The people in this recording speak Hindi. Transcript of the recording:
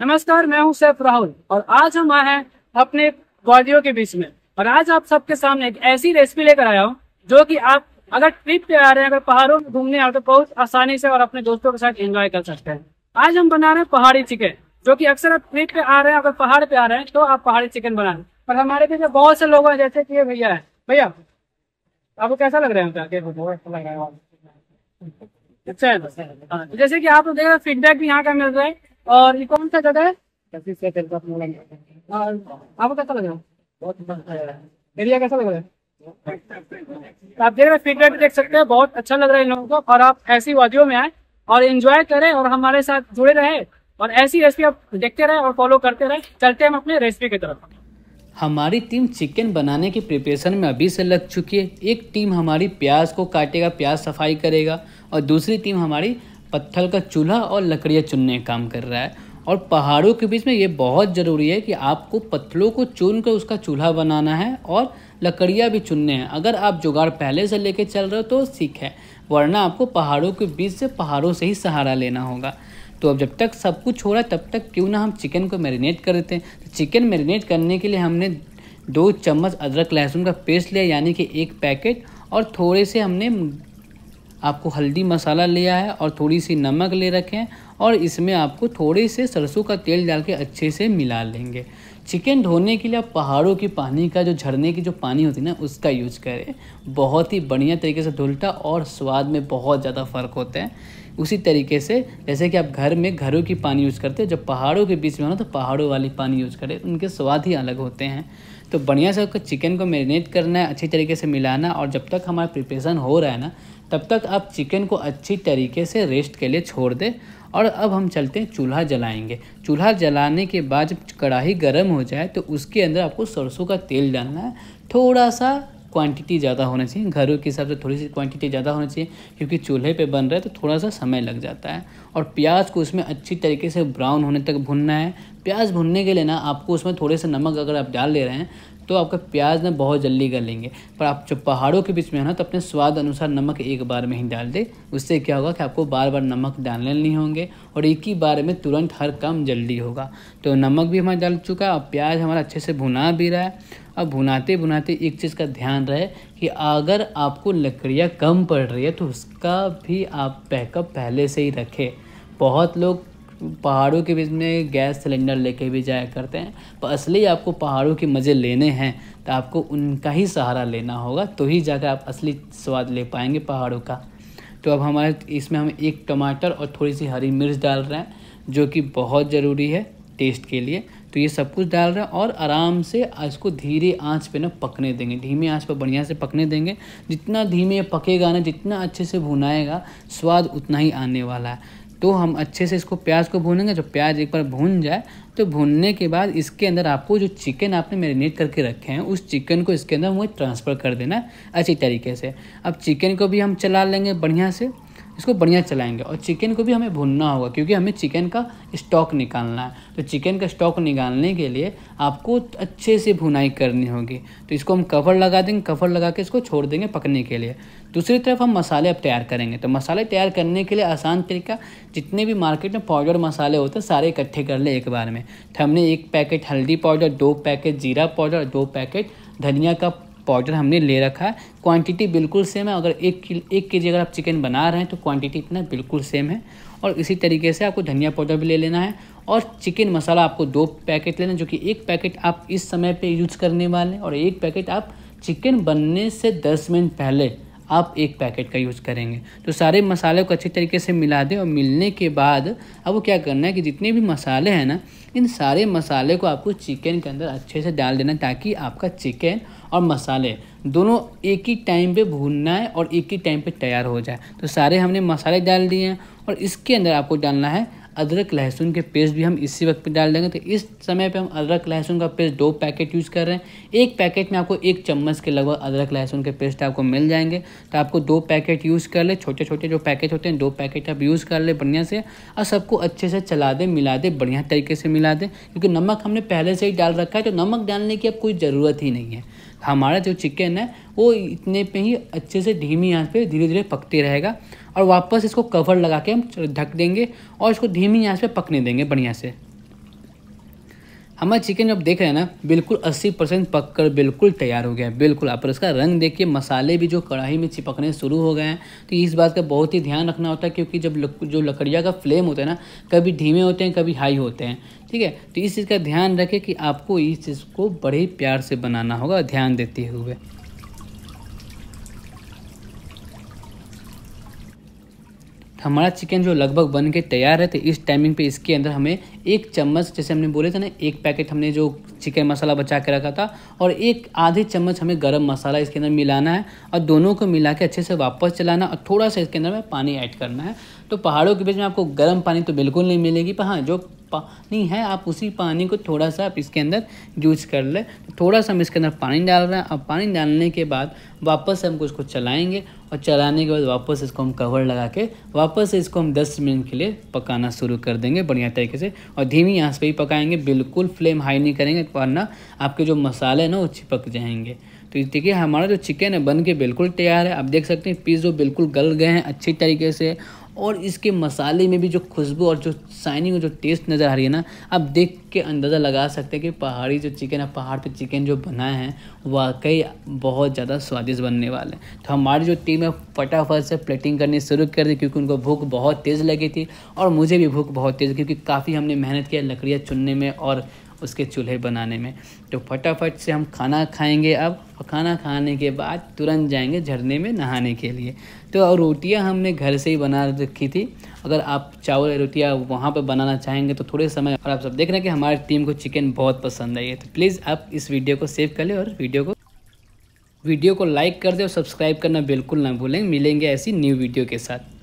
नमस्कार मैं हूं सैफ राहुल और आज हम आए हैं अपने बॉडियों के बीच में और आज आप सबके सामने एक ऐसी रेसिपी लेकर आया हूं जो कि आप अगर ट्रिप पे आ रहे हैं अगर पहाड़ों में घूमने आए तो बहुत आसानी से और अपने दोस्तों के साथ एंजॉय कर सकते हैं आज हम बना रहे हैं पहाड़ी चिकन जो की अक्सर आप ट्रिप पे आ रहे हैं अगर पहाड़ पे आ रहे हैं तो आप पहाड़ी चिकन बना रहे पर हमारे पे बहुत से लोग हैं जैसे कि भैया है भैया आपको कैसा लग रहा है अच्छा है जैसे कि आप लोग देख रहे हैं फीडबैक भी यहाँ का मिल रहा है और ये कौन सा जगह है आपको कैसा लग रहा है एरिया कैसा लग आप देख रहे फीडबैक देख सकते हैं बहुत अच्छा लग रहा है इन लोगों को और आप ऐसी वादियों में आए और एंजॉय करें और हमारे साथ जुड़े रहे और ऐसी रेसिपी आप देखते रहे और फॉलो करते रहे चलते हम अपने रेसिपी की तरफ हमारी टीम चिकन बनाने की प्रिपरेशन में अभी से लग चुकी है एक टीम हमारी प्याज को काटेगा प्याज सफाई करेगा और दूसरी टीम हमारी पत्थर का चूल्हा और लकड़ियाँ चुनने का काम कर रहा है और पहाड़ों के बीच में ये बहुत ज़रूरी है कि आपको पत्थरों को चुन कर उसका चूल्हा बनाना है और लकड़ियाँ भी चुनने हैं अगर आप जुगाड़ पहले से लेके चल रहे हो तो सीख है वरना आपको पहाड़ों के बीच से पहाड़ों से ही सहारा लेना होगा तो अब जब तक सब कुछ हो रहा है तब तक क्यों ना हम चिकन को मैरिनेट कर देते हैं तो चिकन मैरिनेट करने के लिए हमने दो चम्मच अदरक लहसुन का पेस्ट लिया यानी कि एक पैकेट और थोड़े से हमने आपको हल्दी मसाला लिया है और थोड़ी सी नमक ले रखें और इसमें आपको थोड़े से सरसों का तेल डाल के अच्छे से मिला लेंगे चिकन धोने के लिए आप पहाड़ों के पानी का जो झरने की जो पानी होती है ना उसका यूज करें बहुत ही बढ़िया तरीके से धुलता और स्वाद में बहुत ज़्यादा फ़र्क होता है उसी तरीके से जैसे कि आप घर में घरों की पानी यूज़ करते हो जब पहाड़ों के बीच में हो तो पहाड़ों वाली पानी यूज़ करें उनके स्वाद ही अलग होते हैं तो बढ़िया से आपको चिकन को मैरिनेट करना है अच्छी तरीके से मिलाना और जब तक हमारा प्रिपरेशन हो रहा है ना तब तक आप चिकन को अच्छी तरीके से रेस्ट के लिए छोड़ दें और अब हम चलते हैं चूल्हा जलाएंगे चूल्हा जलाने के बाद जब कढ़ाई गर्म हो जाए तो उसके अंदर आपको सरसों का तेल डालना है थोड़ा सा क्वांटिटी ज़्यादा होना चाहिए घरों के हिसाब से थोड़ी सी क्वांटिटी ज़्यादा होनी चाहिए क्योंकि चूल्हे पे बन रहा है तो थोड़ा सा समय लग जाता है और प्याज को उसमें अच्छी तरीके से ब्राउन होने तक भुनना है प्याज भुनने के लिए ना आपको उसमें थोड़े से नमक अगर आप डाल ले रहे हैं तो आपका प्याज ना बहुत जल्दी गलेंगे पर आप जब पहाड़ों के बीच में है ना तो अपने स्वाद अनुसार नमक एक बार में ही डाल दे उससे क्या होगा कि आपको बार बार नमक डालने नहीं होंगे और एक ही बार में तुरंत हर काम जल्दी होगा तो नमक भी हमारा डाल चुका है और प्याज हमारा अच्छे से भुना भी रहा है अब भुनाते भुनाते एक चीज़ का ध्यान रहे कि अगर आपको लकड़ियाँ कम पड़ रही है तो उसका भी आप बैकअप पहले से ही रखें बहुत लोग पहाड़ों के बीच में गैस सिलेंडर लेके भी जाया करते हैं पर असली आपको पहाड़ों के मज़े लेने हैं तो आपको उनका ही सहारा लेना होगा तो ही जाकर आप असली स्वाद ले पाएंगे पहाड़ों का तो अब हमारे इसमें हम एक टमाटर और थोड़ी सी हरी मिर्च डाल रहे हैं जो कि बहुत ज़रूरी है टेस्ट के लिए तो ये सब कुछ डाल रहे हैं और आराम से इसको धीरे आंच पे ना पकने देंगे धीमे आंच पर बढ़िया से पकने देंगे जितना धीमे पकेगा ना जितना अच्छे से भुनाएगा स्वाद उतना ही आने वाला है तो हम अच्छे से इसको प्याज को भूनेंगे जब प्याज एक बार भून जाए तो भूनने के बाद इसके अंदर आपको जो चिकन आपने मैरिनेट करके रखे हैं उस चिकन को इसके अंदर मुझे ट्रांसफ़र कर देना अच्छी तरीके से अब चिकन को भी हम चला लेंगे बढ़िया से इसको बढ़िया चलाएंगे और चिकन को भी हमें भूनना होगा क्योंकि हमें चिकन का स्टॉक निकालना है तो चिकन का स्टॉक निकालने के लिए आपको अच्छे से भुनाई करनी होगी तो इसको हम कवर लगा देंगे कवर लगा के इसको छोड़ देंगे पकने के लिए दूसरी तरफ हम मसाले अब तैयार करेंगे तो मसाले तैयार करने के लिए आसान तरीका जितने भी मार्केट में पाउडर मसाले होते हैं सारे इकट्ठे कर ले एक बार में तो हमने एक पैकेट हल्दी पाउडर दो पैकेट जीरा पाउडर दो पैकेट धनिया का पाउडर हमने ले रखा है क्वांटिटी बिल्कुल सेम है अगर एक किल एक के जी अगर आप चिकन बना रहे हैं तो क्वांटिटी इतना बिल्कुल सेम है और इसी तरीके से आपको धनिया पाउडर भी ले लेना है और चिकन मसाला आपको दो पैकेट लेना जो कि एक पैकेट आप इस समय पर यूज करने वाले हैं और एक पैकेट आप चिकन बनने से दस मिनट पहले आप एक पैकेट का यूज़ करेंगे तो सारे मसाले को अच्छी तरीके से मिला दें और मिलने के बाद अब वो क्या करना है कि जितने भी मसाले हैं ना इन सारे मसाले को आपको चिकन के अंदर अच्छे से डाल देना ताकि आपका चिकन और मसाले दोनों एक ही टाइम पे भूनना है और एक ही टाइम पे तैयार हो जाए तो सारे हमने मसाले डाल दिए हैं और इसके अंदर आपको डालना है अदरक लहसुन के पेस्ट भी हम इसी वक्त पर डाल देंगे तो इस समय पे हम अदरक लहसुन का पेस्ट दो पैकेट यूज़ कर रहे हैं एक पैकेट में आपको एक चम्मच के लगभग अदरक लहसुन के पेस्ट आपको मिल जाएंगे तो आपको दो पैकेट यूज़ कर ले छोटे छोटे जो पैकेट होते हैं दो पैकेट आप यूज़ कर ले बढ़िया से और सबको अच्छे से चला दें मिला दें बढ़िया तरीके से मिला दें क्योंकि नमक हमने पहले से ही डाल रखा है तो नमक डालने की अब कोई ज़रूरत ही नहीं है हमारा जो चिकन है वो इतने पे ही अच्छे से धीमी आंच पे धीरे धीरे पकते रहेगा और वापस इसको कवर लगा के हम ढक देंगे और इसको धीमी यहाँ पे पकने देंगे बढ़िया से हमारा चिकन जब देख रहे हैं ना बिल्कुल 80 परसेंट पक कर बिल्कुल तैयार हो गया है बिल्कुल आप इसका रंग देखिए मसाले भी जो कढ़ाई में चिपकने शुरू हो गए हैं तो इस बात का बहुत ही ध्यान रखना होता है क्योंकि जब लक, जो लकड़िया का फ्लेम होता है ना कभी धीमे होते हैं कभी हाई होते हैं ठीक है तो इस चीज़ का ध्यान रखें कि आपको इस चीज़ को बड़े प्यार से बनाना होगा ध्यान देते हुए हमारा चिकन जो लगभग बन के तैयार है तो इस टाइमिंग पे इसके अंदर हमें एक चम्मच जैसे हमने बोले थे ना एक पैकेट हमने जो चिकन मसाला बचा के रखा था और एक आधे चम्मच हमें गरम मसाला इसके अंदर मिलाना है और दोनों को मिला के अच्छे से वापस चलाना और थोड़ा सा इसके अंदर में पानी ऐड करना है तो पहाड़ों के बीच में आपको गर्म पानी तो बिल्कुल नहीं मिलेगी पर हाँ जो पानी है आप उसी पानी को थोड़ा सा आप इसके अंदर यूज कर लें तो थोड़ा सा हम इसके अंदर पानी डाल रहे हैं अब पानी डालने के बाद वापस हम उसको चलाएंगे और चलाने के बाद वापस इसको हम कवर लगा के वापस इसको हम 10 मिनट के लिए पकाना शुरू कर देंगे बढ़िया तरीके से और धीमी आंच पे ही पकाएंगे बिल्कुल फ्लेम हाई नहीं करेंगे वरना आपके जो मसाले हैं ना वो चिपक जाएंगे तो देखिए हमारा जो चिकन है बन के बिल्कुल तैयार है आप देख सकते हैं पीस जो बिल्कुल गल गए हैं अच्छी तरीके से और इसके मसाले में भी जो खुशबू और जो शाइनिंग और जो टेस्ट नज़र आ रही है ना आप देख के अंदाज़ा लगा सकते हैं कि पहाड़ी जो चिकन है पहाड़ पे चिकन जो बनाए हैं वाकई बहुत ज़्यादा स्वादिष्ट बनने वाले हैं तो हमारी जो टीम है फटाफट से प्लेटिंग करनी शुरू कर दी क्योंकि उनको भूख बहुत तेज़ लगी थी और मुझे भी भूख बहुत तेज़ क्योंकि काफ़ी हमने मेहनत किया लकड़ियाँ चुनने में और उसके चूल्हे बनाने में तो फटाफट से हम खाना खाएँगे अब और खाना खाने के बाद तुरंत जाएंगे झरने में नहाने के लिए तो रोटियां हमने घर से ही बना रखी थी अगर आप चावल रोटियां वहाँ पर बनाना चाहेंगे तो थोड़े समय और आप सब देख रहे हैं कि हमारी टीम को चिकन बहुत पसंद आई है तो प्लीज़ आप इस वीडियो को सेव कर लें और वीडियो को वीडियो को लाइक कर दें और सब्सक्राइब करना बिल्कुल ना भूलें मिलेंगे ऐसी न्यू वीडियो के साथ